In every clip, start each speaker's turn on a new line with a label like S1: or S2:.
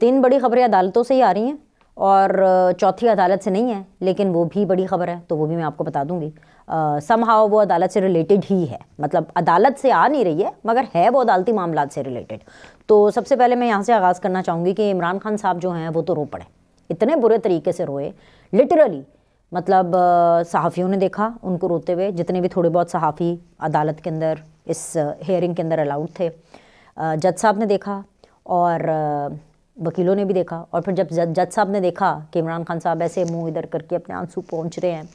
S1: तीन बड़ी खबरें अदालतों से ही आ रही हैं और चौथी अदालत से नहीं है लेकिन वो भी बड़ी खबर है तो वो भी मैं आपको बता दूंगी सम हाउ वो अदालत से रिलेटेड ही है मतलब अदालत से आ नहीं रही है मगर है वो अदालती मामला से रिलेटेड तो सबसे पहले मैं यहाँ से आगाज़ करना चाहूँगी कि इमरान खान साहब जो हैं वो तो रो पड़े इतने बुरे तरीके से रोए लिटरली मतलब सहाफ़ियों ने देखा उनको रोते हुए जितने भी थोड़े बहुत सहाफ़ी अदालत के अंदर इस हेयरिंग के अंदर अलाउड थे जज साहब ने देखा और वकीलों ने भी देखा और फिर जब जज साहब ने देखा कि इमरान खान साहब ऐसे मुंह इधर करके अपने आंसू पहुंच रहे हैं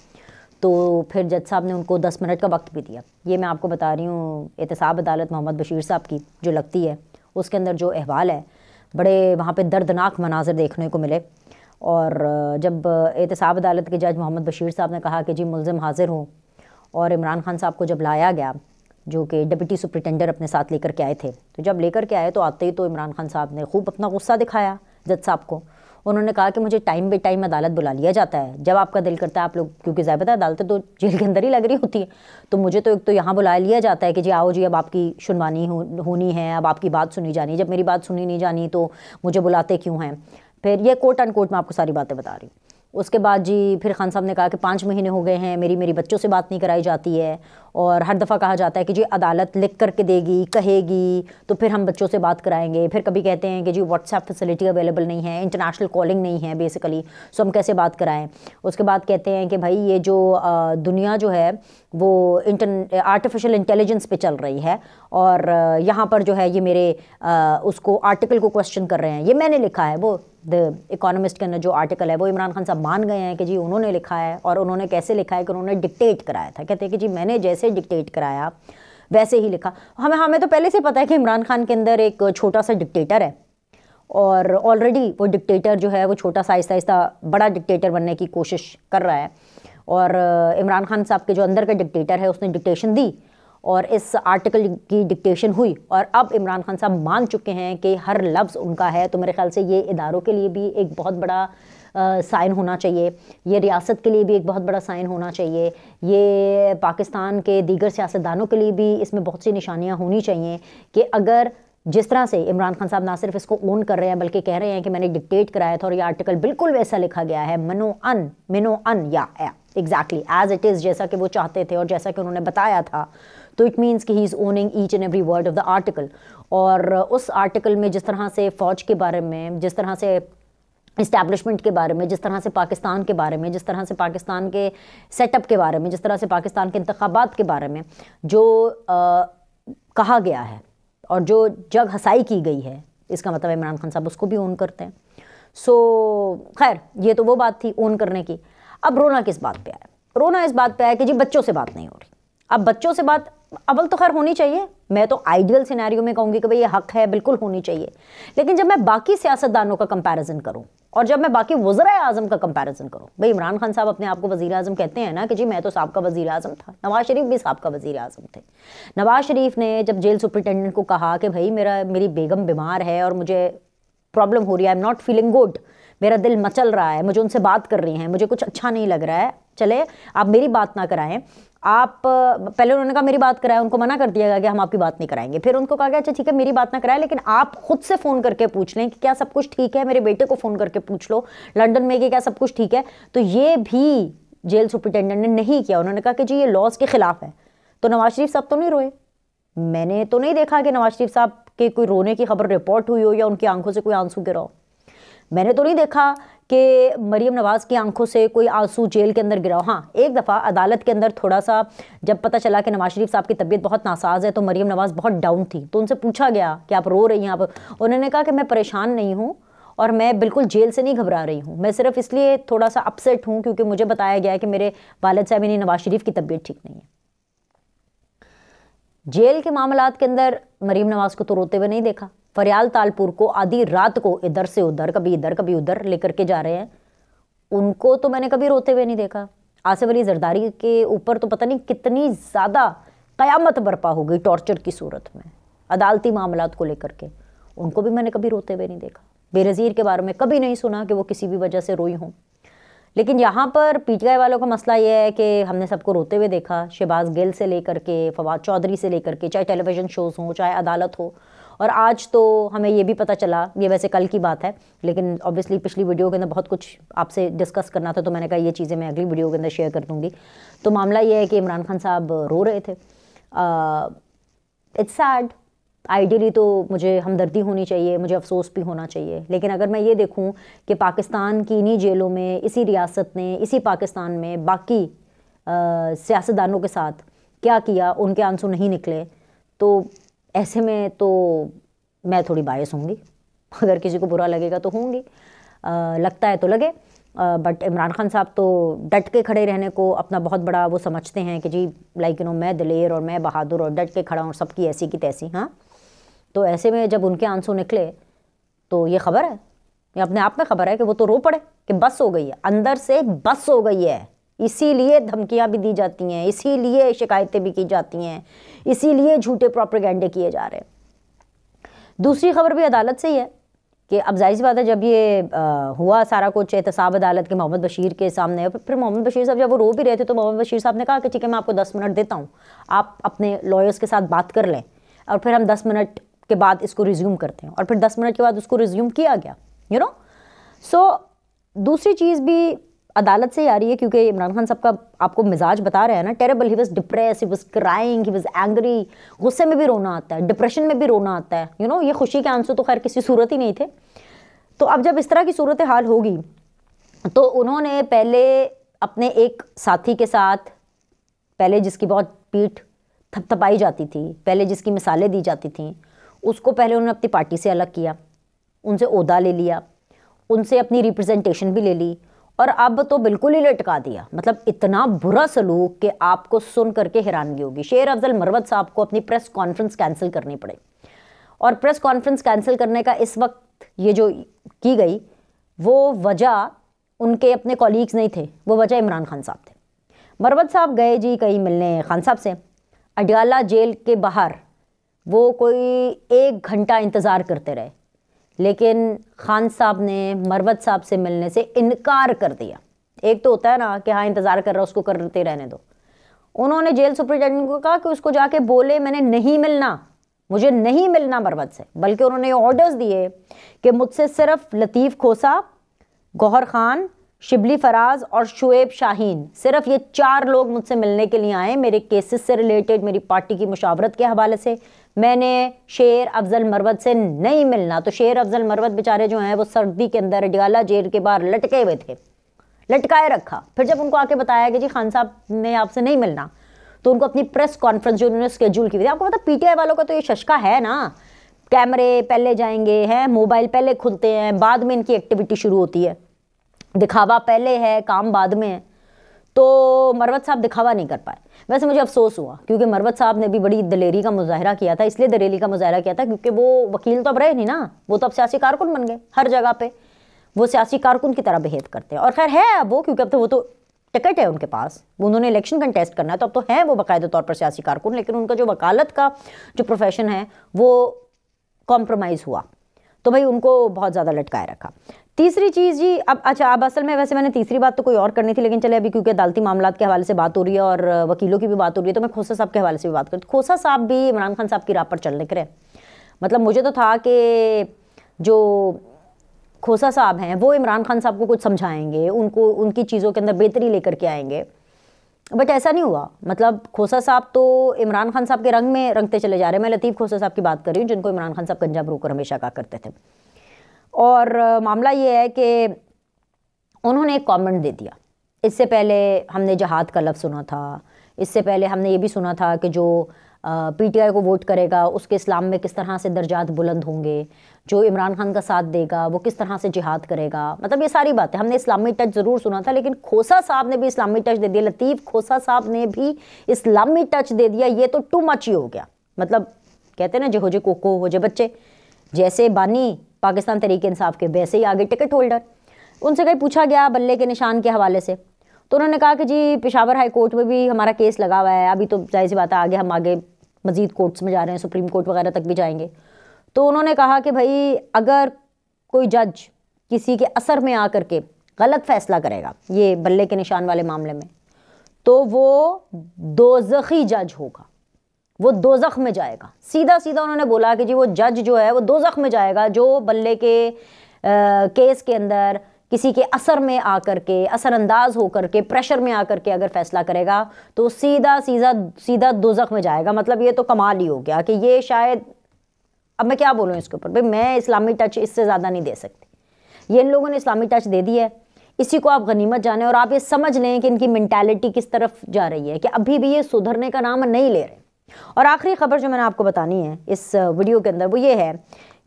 S1: तो फिर जज साहब ने उनको दस मिनट का वक्त भी दिया ये मैं आपको बता रही हूँ एहतसाब अदालत मोहम्मद बशीर साहब की जो लगती है उसके अंदर जो अहवाल है बड़े वहाँ पर दर्दनाक मनाजर देखने को मिले और जब एहतसाब अदालत के जज मोहम्मद बशीर साहब ने कहा कि जी मुलम हाजिर हों और इमरान खान साहब को जब लाया गया जो कि डिप्टी सुप्रिटेंडर अपने साथ लेकर के आए थे तो जब लेकर के आए तो आते ही तो इमरान खान साहब ने खूब अपना गुस्सा दिखाया जज साहब को उन्होंने कहा कि मुझे टाइम बे टाइम अदालत बुला लिया जाता है जब आपका दिल करता है आप लोग क्योंकि ज़्यादा अदालतें तो जेल के अंदर ही लग रही होती हैं तो मुझे तो एक तो यहाँ बुला लिया जाता है कि जी आओ जी अब आपकी सुनवानी हो, होनी है अब आपकी बात सुनी जानी जब मेरी बात सुनी नहीं जानी तो मुझे बुलाते क्यों हैं फिर ये कोर्ट अनकोर्ट में आपको सारी बातें बता रही हूँ उसके बाद जी फिर खान साहब ने कहा कि पाँच महीने हो गए हैं मेरी मेरी बच्चों से बात नहीं कराई जाती है और हर दफ़ा कहा जाता है कि जी अदालत लिख करके देगी कहेगी तो फिर हम बच्चों से बात कराएंगे फिर कभी कहते हैं कि जी व्हाट्सएप फैसिलिटी अवेलेबल नहीं है इंटरनेशनल कॉलिंग नहीं है बेसिकली सो हम कैसे बात कराएं उसके बाद कहते हैं कि भाई ये जो दुनिया जो है वो इंटर आर्टिफिशल इंटेलिजेंस पे चल रही है और यहाँ पर जो है ये मेरे उसको आर्टिकल को क्वेश्चन कर रहे हैं ये मैंने लिखा है वो द इकोनॉमिस्ट के अंदर जो आर्टिकल है वो इमरान खान साहब मान गए हैं कि जी उन्होंने लिखा है और उन्होंने कैसे लिखा है कि उन्होंने डिक्टेट कराया था कहते हैं कि जी मैंने जैसे डिक्टेट कराया वैसे ही लिखा हमें हमें तो पहले से पता है कि इमरान खान के अंदर एक छोटा सा डिक्टेटर है और ऑलरेडी वो डिक्टेटर जो है वो छोटा सा आहिस्ता आहिस्ता बड़ा डिक्टेटर बनने की कोशिश कर रहा है और इमरान खान साहब के जो अंदर का डिक्टेटर है उसने डिक्टेशन दी और इस आर्टिकल की डिक्टेशन हुई और अब इमरान खान साहब मान चुके हैं कि हर लफ्ज़ उनका है तो मेरे ख्याल से ये इदारों के लिए भी एक बहुत बड़ा साइन होना चाहिए ये रियासत के लिए भी एक बहुत बड़ा साइन होना चाहिए ये पाकिस्तान के दीगर सियासतदानों के लिए भी इसमें बहुत सी निशानियाँ होनी चाहिए कि अगर जिस तरह से इमरान खान साहब ना सिर्फ इसको ओन कर रहे हैं बल्कि कह रहे हैं कि मैंने डिक्टेट कराया था और ये आर्टिकल बिल्कुल वैसा लिखा गया है मनो अन मिनो अन या एग्जैक्टली एज इट इज़ जैसा कि वो चाहते थे और जैसा कि उन्होंने बताया था तो इट मीन्स कि he is owning each and every word of the article और उस आर्टिकल में जिस तरह से फ़ौज के बारे में जिस तरह से इस्टेब्लिशमेंट के बारे में जिस तरह से पाकिस्तान के बारे में जिस तरह से पाकिस्तान के सेटअप के बारे में जिस तरह से पाकिस्तान के इंतबात के बारे में जो आ, कहा गया है और जो जग हसाई की गई है इसका मतलब इमरान खान साहब उसको भी ओन करते हैं सो so, खैर ये तो वो बात थी ओन करने की अब रोना किस बात पे आया रोना इस बात पे आया कि जी बच्चों से बात नहीं हो रही अब बच्चों से बात अवल तो खैर होनी चाहिए मैं तो आइडियल सिनेरियो में कहूंगी कि भाई ये हक है बिल्कुल होनी चाहिए लेकिन जब मैं बाकी सियासतदानों का कंपैरिजन करूँ और जब मैं बाकी वजर आजम का कंपैरिजन करूँ भाई इमरान खान साहब अपने आप को वजी अजम कहते हैं ना कि जी मैं तो साहब का वजी अजम था नवाज शरीफ भी साहब का वजी अजम थे नवाज शरीफ ने जब जेल सुप्रिटेंडेंट को कहा कि भाई मेरा मेरी बेगम बीमार है और मुझे प्रॉब्लम हो रही है I am not feeling good मेरा दिल मचल रहा है मुझे उनसे बात कर रही हैं मुझे कुछ अच्छा नहीं लग रहा है चले आप मेरी बात ना कराएं आप पहले उन्होंने कहा मेरी बात कराएं उनको मना कर दिया गया कि हम आपकी बात नहीं कराएंगे फिर उनको कहा गया अच्छा ठीक है मेरी बात ना कराएं लेकिन आप खुद से फ़ोन करके पूछ लें कि क्या सब कुछ ठीक है मेरे बेटे को फ़ोन करके पूछ लो लंदन में कि क्या सब कुछ ठीक है तो ये भी जेल सुप्रिटेंडेंट ने नहीं किया उन्होंने कहा कि जी ये लॉज के ख़िलाफ़ है तो नवाज शरीफ साहब तो नहीं रोए मैंने तो नहीं देखा कि नवाज शरीफ साहब के कोई रोने की खबर रिपोर्ट हुई हो या उनकी आंखों से कोई आंसू गिरा हो मैंने तो नहीं देखा कि मरीम नवाज़ की आंखों से कोई आंसू जेल के अंदर गिरा हाँ एक दफ़ा अदालत के अंदर थोड़ा सा जब पता चला कि नवाज़ शरीफ साहब की तबीयत बहुत नासाज है तो मरीम नवाज़ बहुत डाउन थी तो उनसे पूछा गया कि आप रो रही हैं आप उन्होंने कहा कि मैं परेशान नहीं हूँ और मैं बिल्कुल जेल से नहीं घबरा रही हूँ मैं सिर्फ इसलिए थोड़ा सा अपसेट हूँ क्योंकि मुझे बताया गया है कि मेरे वालद साहब यानी नवाज़ शरीफ की तबीयत ठीक नहीं है जेल के मामला के अंदर मरीम नवाज़ को तो रोते हुए नहीं देखा फरियाल तालपुर को आधी रात को इधर से उधर कभी इधर कभी उधर लेकर के जा रहे हैं उनको तो मैंने कभी रोते हुए नहीं देखा आसिफ अली जरदारी के ऊपर तो पता नहीं कितनी ज़्यादा क़यामत बर्पा हो गई टॉर्चर की सूरत में अदालती मामला को लेकर के उनको भी मैंने कभी रोते हुए नहीं देखा बेनज़ीर के बारे में कभी नहीं सुना कि वो किसी भी वजह से रोई हों लेकिन यहाँ पर पीटीआई वालों का मसला ये है कि हमने सबको रोते हुए देखा शहबाज गिल से लेकर के फवाद चौधरी से लेकर के चाहे टेलीविज़न शोज़ हों चाहे अदालत हो और आज तो हमें ये भी पता चला ये वैसे कल की बात है लेकिन ऑब्वियसली पिछली वीडियो के अंदर बहुत कुछ आपसे डिस्कस करना था तो मैंने कहा ये चीज़ें मैं अगली वीडियो के अंदर शेयर कर दूँगी तो मामला ये है कि इमरान खान साहब रो रहे थे इट्स सैड आइडियली तो मुझे हमदर्दी होनी चाहिए मुझे अफसोस भी होना चाहिए लेकिन अगर मैं ये देखूं कि पाकिस्तान की इन्हीं जेलों में इसी रियासत ने इसी पाकिस्तान में बाकी सियासतदानों के साथ क्या किया उनके आंसू नहीं निकले तो ऐसे में तो मैं थोड़ी बायस होंगी अगर किसी को बुरा लगेगा तो होंगी लगता है तो लगे बट इमरान खान साहब तो डट के खड़े रहने को अपना बहुत बड़ा वो समझते हैं कि जी लाइक यू नो मैं दिलेर और मैं बहादुर और डट के खड़ा हूँ सबकी ऐसी की तैसी हाँ तो ऐसे में जब उनके आंसू निकले तो ये खबर है ये अपने आप में खबर है कि वो तो रो पड़े कि बस हो गई है अंदर से बस हो गई है इसीलिए धमकियां भी दी जाती हैं इसीलिए शिकायतें भी की जाती हैं इसीलिए झूठे प्रोपरगेंडे किए जा रहे हैं दूसरी खबर भी अदालत से ही है कि अब जाहिर सी बात है जब ये आ, हुआ सारा कुछ एहतसाब अदालत के मोहम्मद बशीर के सामने फिर मोहम्मद बशीर साहब जब वो रो भी रहे थे तो मोहम्मद बशीर साहब ने कहा कि ठीक है मैं आपको दस मिनट देता हूँ आप अपने लॉयर्स के साथ बात कर लें और फिर हम दस मिनट के बाद इसको रिज्यूम करते हैं और फिर दस मिनट के बाद उसको रिज्यूम किया गया यू नो सो दूसरी चीज़ भी अदालत से ही आ रही है क्योंकि इमरान खान साहब का आपको मिजाज बता रहे हैं ना terrible he was depress he was crying he was angry गुस्से में भी रोना आता है डिप्रेशन में भी रोना आता है यू you नो know, ये खुशी के आंसू तो खैर किसी सूरत ही नहीं थे तो अब जब इस तरह की सूरत हाल होगी तो उन्होंने पहले अपने एक साथी के साथ पहले जिसकी बहुत पीठ थपथपाई जाती थी पहले जिसकी मिसालें दी जाती थी उसको पहले उन्होंने अपनी पार्टी से अलग किया उनसे उहदा ले लिया उनसे अपनी रिप्रेजेंटेशन भी ले ली और अब तो बिल्कुल ही लटका दिया मतलब इतना बुरा सलूक कि आपको सुन करके हैरानगी होगी शेर अफजल मरवत साहब को अपनी प्रेस कॉन्फ्रेंस कैंसिल करनी पड़े और प्रेस कॉन्फ्रेंस कैंसिल करने का इस वक्त ये जो की गई वो वजह उनके अपने कॉलीग्स नहीं थे वो वजह इमरान खान साहब थे मरवत साहब गए जी कहीं मिलने खान साहब से अडयाला जेल के बाहर वो कोई एक घंटा इंतज़ार करते रहे लेकिन खान साहब ने मरवत साहब से मिलने से इनकार कर दिया एक तो होता है ना कि हाँ इंतज़ार कर रहा उसको करते रहने दो उन्होंने जेल सुप्रिंटेंडेंट को कहा कि उसको जाके बोले मैंने नहीं मिलना मुझे नहीं मिलना मरवत से बल्कि उन्होंने ऑर्डर्स दिए कि मुझसे सिर्फ लतीफ़ खोसा गौहर खान शिबली फराज और शुएब शाहीन सिर्फ ये चार लोग मुझसे मिलने के लिए आए मेरे केसेस से रिलेटेड मेरी पार्टी की मुशावरत के हवाले से मैंने शेर अफजल मरवत से नहीं मिलना तो शेर अफजल मरवत बेचारे जो हैं वो सर्दी के अंदर डिगाला जेल के बाहर लटके हुए थे लटकाए रखा फिर जब उनको आके बताया कि जी खान साहब ने आपसे नहीं मिलना तो उनको अपनी प्रेस कॉन्फ्रेंस जो उन्होंने स्केड्यूल की थी आपको पता पीटीआई वालों का तो ये शशका है ना कैमरे पहले जाएंगे हैं मोबाइल पहले खुलते हैं बाद में इनकी एक्टिविटी शुरू होती है दिखावा पहले है काम बाद में है तो मरवत साहब दिखावा नहीं कर पाए वैसे मुझे अफसोस हुआ क्योंकि मरवत साहब ने भी बड़ी दलेरी का मुजाहरा किया था इसलिए दलेरी का मुजाहरा किया था क्योंकि वो वकील तो अब रहे नहीं ना वो तो अब सियासी कारकुन बन गए हर जगह पर वो सियासी कारकुन की तरह बिहेव करते हैं और खैर है अब वो क्योंकि अब तो वो तो टिकट है उनके पास उन्होंने इलेक्शन कंटेस्ट करना है तो अब तो है वो बाकायदा तौर पर सियासी कारकुन लेकिन उनका जो वकालत का जो प्रोफेशन है वो कॉम्प्रोमाइज़ हुआ तो भाई उनको बहुत ज़्यादा लटकाए रखा तीसरी चीज़ जी अब अच्छा अब असल में वैसे मैंने तीसरी बात तो कोई और करनी थी लेकिन चले अभी क्योंकि अदालती मामला के हवाले से बात हो रही है और वकीलों की भी बात हो रही है तो मैं खोसा साहब के हवाले से भी बात करती खोसा साहब भी इमरान खान साहब की राह पर चल निकले मतलब मुझे तो था कि जो खोसा साहब हैं वो इमरान खान साहब को कुछ समझाएंगे उनको उनकी चीज़ों के अंदर बेहतरी लेकर के आएंगे बट ऐसा नहीं हुआ मतलब खोसा साहब तो इमरान खान साहब के रंग में रंगते चले जा रहे हैं मैं लतीफ़ खोसा साहब की बात कर रही हूँ जिनको इमरान खान साहब गंजा ब्रोकर हमेशा कहा करते थे और मामला ये है कि उन्होंने एक कमेंट दे दिया इससे पहले हमने जहाद का लफ्ज़ सुना था इससे पहले हमने ये भी सुना था कि जो पीटीआई को वोट करेगा उसके इस्लाम में किस तरह से दर्जात बुलंद होंगे जो इमरान खान का साथ देगा वो किस तरह से जिहाद करेगा मतलब ये सारी बातें हमने इस्लामी टच ज़रूर सुना था लेकिन खोसा साहब ने भी इस्लामी टच दे दिया लतीफ़ खोसा साहब ने भी इस्लामी टच दे दिया ये तो टू मच ही हो गया मतलब कहते ना जो हो जे कोको हो जे बच्चे जैसे बानी पाकिस्तान तरीके इंसाफ के वैसे ही आगे टिकट होल्डर उनसे कहीं पूछा गया बल्ले के निशान के हवाले से तो उन्होंने कहा कि जी पेशावर हाई कोर्ट में भी हमारा केस लगा हुआ है अभी तो जाहिर सी बात है आगे हम आगे मजीद कोर्ट्स में जा रहे हैं सुप्रीम कोर्ट वगैरह तक भी जाएंगे तो उन्होंने कहा कि भाई अगर कोई जज किसी के असर में आकर के गलत फैसला करेगा ये बल्ले के निशान वाले मामले में तो वो दोजखी जज होगा वो दो ज़ख़्म में जाएगा सीधा सीधा उन्होंने बोला कि जी वो जज जो है वो दो में जाएगा जो बल्ले के आ, केस के अंदर किसी के असर में आकर के असरअंदाज होकर के प्रेशर में आकर के अगर फैसला करेगा तो सीधा सीधा सीधा दो में जाएगा मतलब ये तो कमाल ही हो गया कि ये शायद अब मैं क्या बोलूँ इसके ऊपर भाई मैं इस्लामी टच इससे ज़्यादा नहीं दे सकती ये इन लोगों ने इस्लामी टच दे दी है इसी को आप गनीमत जाने और आप ये समझ लें कि इनकी मैंटेलिटी किस तरफ जा रही है कि अभी भी ये सुधरने का नाम नहीं ले रहे और आखिरी खबर जो मैंने आपको बतानी है इस वीडियो के अंदर वो ये है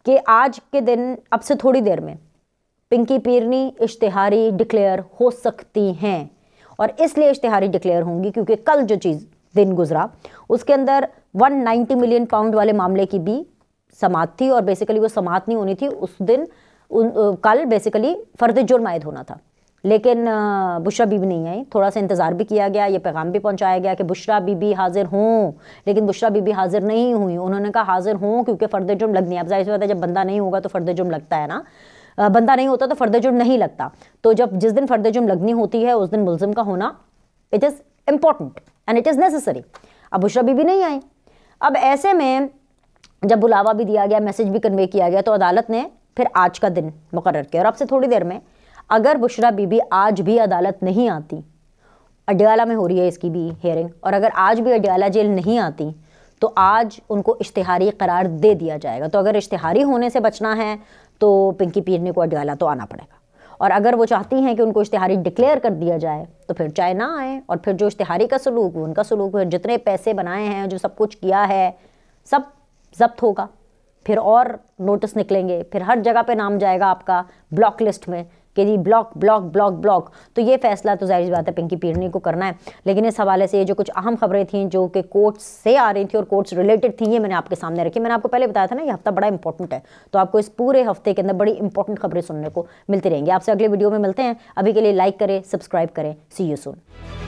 S1: कि आज के दिन अब से थोड़ी देर में पिंकी पीरनी इश्तिहारी डिक्लेयर हो सकती हैं और इसलिए इश्तहारी डिक्लेयर होंगी क्योंकि कल जो चीज़ दिन गुजरा उसके अंदर 190 मिलियन पाउंड वाले मामले की भी समात थी और बेसिकली वो समात नहीं होनी थी उस दिन उन, कल बेसिकली फर्द जुर्म आयद होना था लेकिन बुशरा बीबी नहीं आई थोड़ा सा इंतज़ार भी किया गया ये पैगाम भी पहुंचाया गया कि बुशरा बीबी हाज़िर हों लेकिन बुशरा बीबी हाज़िर नहीं हुई उन्होंने कहा हाज़िर हों क्योंकि फ़र्द जुर्म लगनी है अब जाहिर सी बात है जब बंदा नहीं होगा तो फ़र्द जुर्म लगता है ना बंदा नहीं होता तो फ़र्द जुर्म नहीं लगता तो जब जिस दिन फ़र्द जुर्म लगनी होती है उस दिन मुलजम का होना it is important and it is necessary अब बुशरा बीबी नहीं आई अब ऐसे में जब बुलावा भी दिया गया मैसेज भी कन्वे किया गया तो अदालत ने फिर आज का दिन मुकर किया और अब से थोड़ी देर में अगर बुशरा बीबी आज भी अदालत नहीं आती अडियाला में हो रही है इसकी भी हेयरिंग और अगर आज भी अडियाला जेल नहीं आती तो आज उनको इश्तिहारी करार दे दिया जाएगा तो अगर इश्तहारी होने से बचना है तो पिंकी पीरनी को अडयाला तो आना पड़ेगा और अगर वो चाहती हैं कि उनको इश्तिहारी डिक्लेयर कर दिया जाए तो फिर चाहे ना आए और फिर जो इश्तिहारी का सलूक उनका सलूक है जितने पैसे बनाए हैं जो सब कुछ किया है सब जब्त होगा फिर और नोटिस निकलेंगे फिर हर जगह पे नाम जाएगा आपका ब्लॉक लिस्ट में कि जी ब्लॉक ब्लॉक ब्लॉक ब्लॉक तो ये फैसला तो जाहिर बात है पिंकी पीरनी को करना है लेकिन इस हवाले से ये जो कुछ अहम खबरें थी जो कि कोर्ट्स से आ रही थी और कोर्ट्स रिलेटेड थी ये मैंने आपके सामने रखी मैंने आपको पहले बताया था ना ये हफ्ता बड़ा इंपॉर्टेंट है तो आपको इस पूरे हफ्ते के अंदर बड़ी इंपॉर्टेंट खबरें सुनने को मिलती रहेंगी आपसे अगले वीडियो में मिलते हैं अभी के लिए लाइक करें सब्सक्राइब करें सी यू सुन